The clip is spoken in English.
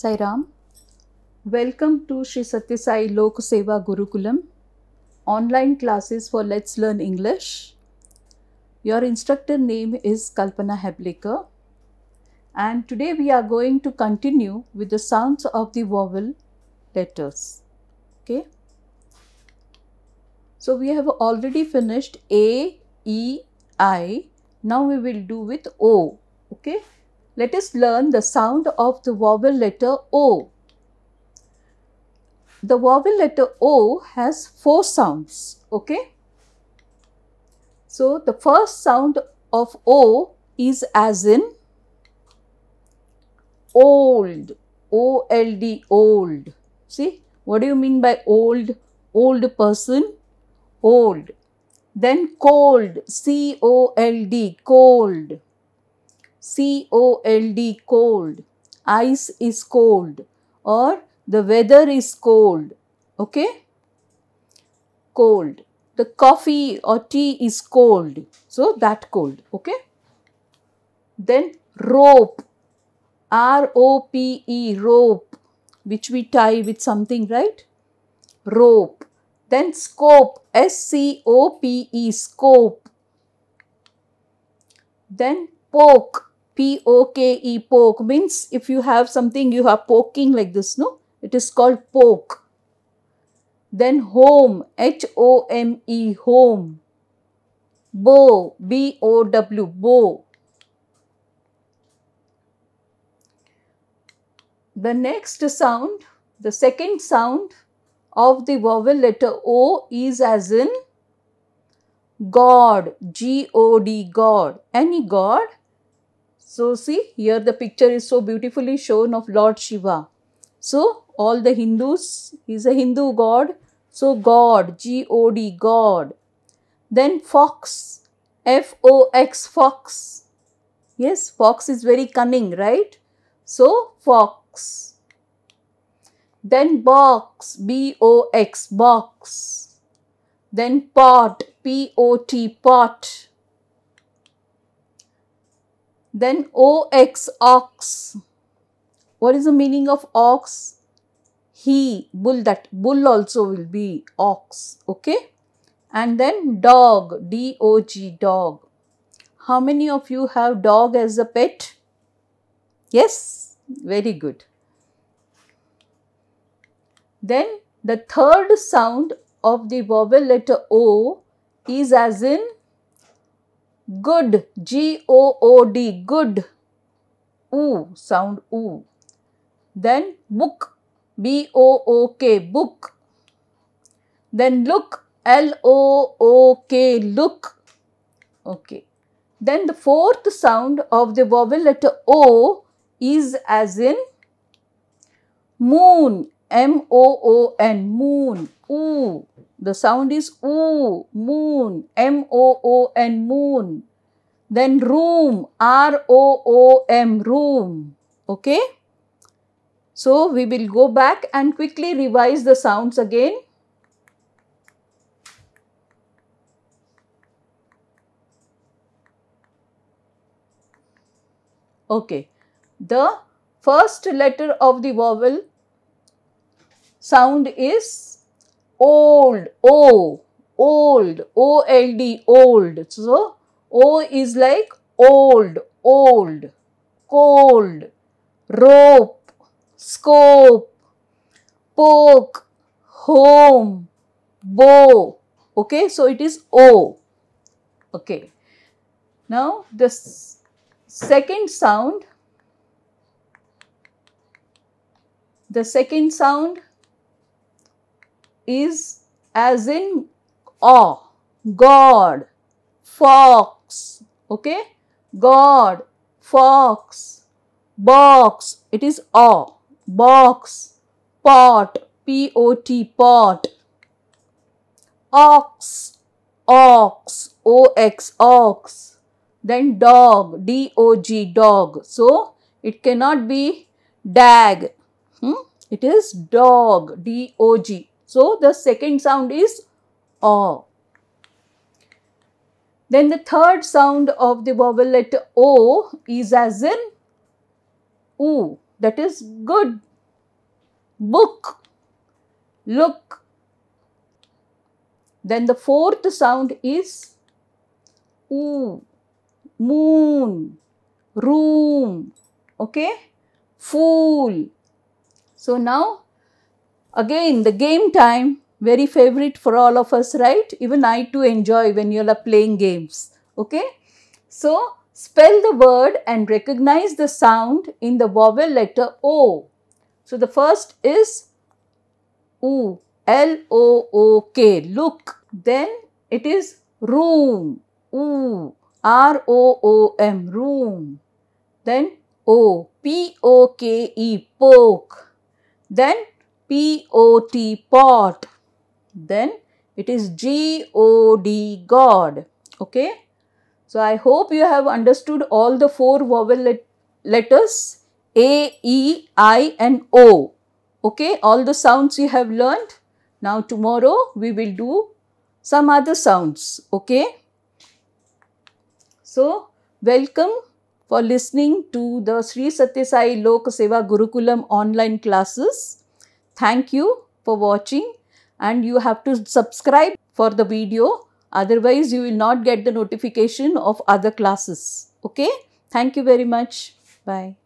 Sai Ram. Welcome to Sri Sai Lok Seva Gurukulam, online classes for Let's Learn English. Your instructor name is Kalpana Heblikar and today we are going to continue with the sounds of the vowel letters. Okay. So we have already finished A, E, I. Now we will do with O. Okay. Let us learn the sound of the vowel letter O. The vowel letter O has four sounds, okay? So, the first sound of O is as in old, O-L-D, old. See, what do you mean by old? Old person, old. Then cold, C-O-L-D, cold. C O L D cold. Ice is cold or the weather is cold. Okay? Cold. The coffee or tea is cold. So that cold. Okay? Then rope. R O P E rope which we tie with something right rope then scope S C O P E scope then poke P-O-K-E, poke means if you have something you are poking like this, no? It is called poke. Then home, H-O-M-E, home. Bow, B-O-W, bow. The next sound, the second sound of the vowel letter O is as in God, G-O-D, God. Any God so see here the picture is so beautifully shown of Lord Shiva. So all the Hindus, he is a Hindu god. So God, G-O-D, God. Then fox, F-O-X, fox. Yes, fox is very cunning, right? So fox. Then box, B-O-X, box. Then pot, P-O-T, pot. Then ox, ox. What is the meaning of ox? He, bull, that bull also will be ox, okay? And then dog, D-O-G, dog. How many of you have dog as a pet? Yes, very good. Then the third sound of the vowel letter O is as in good, G O O D, good, oo sound oo. Then book, B O O K, book. Then look, L O O K, look. Okay. Then the fourth sound of the vowel letter O is as in moon, M O O N, moon, oo. The sound is oo, moon, M-O-O-N, moon. Then room, R-O-O-M, room. Okay? So, we will go back and quickly revise the sounds again. Okay. The first letter of the vowel sound is old, O, old, O-L-D, old. So, O is like old, old, cold, rope, scope, poke, home, bow. Okay, so it is O. Okay. Now, the second sound, the second sound is as in awe, God, fox, okay, God, fox, box, it is awe, box, pot, P-O-T, pot, ox, ox, O-X, ox, then dog, D-O-G, dog. So, it cannot be dag, hmm? it is dog, D-O-G, so, the second sound is O. Uh, then the third sound of the vowel letter O is as in u. that is good, book, look. Then the fourth sound is u. moon, room, okay, fool. So now Again, the game time, very favorite for all of us, right? Even I too enjoy when you are playing games, okay? So, spell the word and recognize the sound in the vowel letter O. So, the first is O, L-O-O-K, look. Then it is room, O, R-O-O-M, room. Then O, P-O-K-E, poke. Then P-O-T, pot. Then it is G-O-D, God. Okay. So, I hope you have understood all the four vowel let letters A, E, I and O. Okay. All the sounds you have learned. Now, tomorrow we will do some other sounds. Okay. So, welcome for listening to the Sri Sai Lok Seva Gurukulam online classes. Thank you for watching and you have to subscribe for the video otherwise you will not get the notification of other classes. Okay. Thank you very much. Bye.